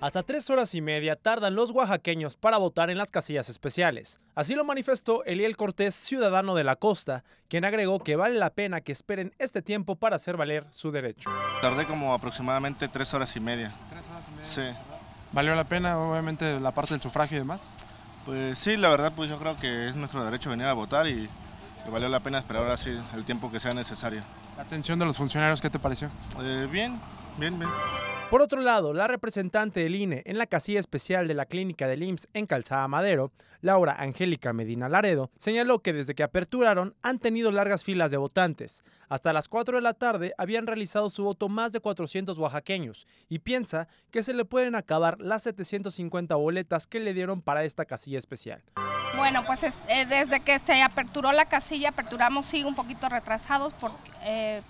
Hasta tres horas y media tardan los oaxaqueños para votar en las casillas especiales. Así lo manifestó Eliel Cortés, ciudadano de la costa, quien agregó que vale la pena que esperen este tiempo para hacer valer su derecho. Tardé como aproximadamente tres horas y media. ¿Tres horas y media? Sí. ¿Valió la pena, obviamente, la parte del sufragio y demás? Pues sí, la verdad, pues yo creo que es nuestro derecho venir a votar y que valió la pena esperar ahora sí el tiempo que sea necesario. atención de los funcionarios qué te pareció? Eh, bien, por otro lado, la representante del INE en la casilla especial de la clínica del IMSS en Calzada Madero, Laura Angélica Medina Laredo, señaló que desde que aperturaron han tenido largas filas de votantes. Hasta las 4 de la tarde habían realizado su voto más de 400 oaxaqueños y piensa que se le pueden acabar las 750 boletas que le dieron para esta casilla especial. Bueno, pues eh, desde que se aperturó la casilla, aperturamos sí un poquito retrasados por eh,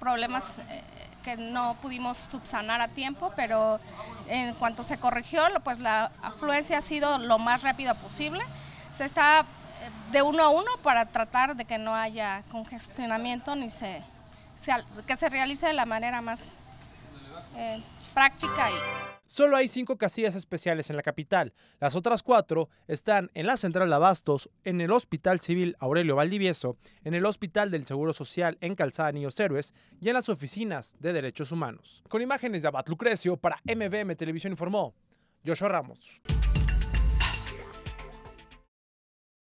problemas... Eh, que no pudimos subsanar a tiempo, pero en cuanto se corrigió, pues la afluencia ha sido lo más rápida posible. Se está eh, de uno a uno para tratar de que no haya congestionamiento ni se, que se realice de la manera más eh, práctica y Solo hay cinco casillas especiales en la capital. Las otras cuatro están en la Central Abastos, en el Hospital Civil Aurelio Valdivieso, en el Hospital del Seguro Social en Calzada Niños Héroes y en las oficinas de Derechos Humanos. Con imágenes de Abad Lucrecio para MVM Televisión informó Joshua Ramos.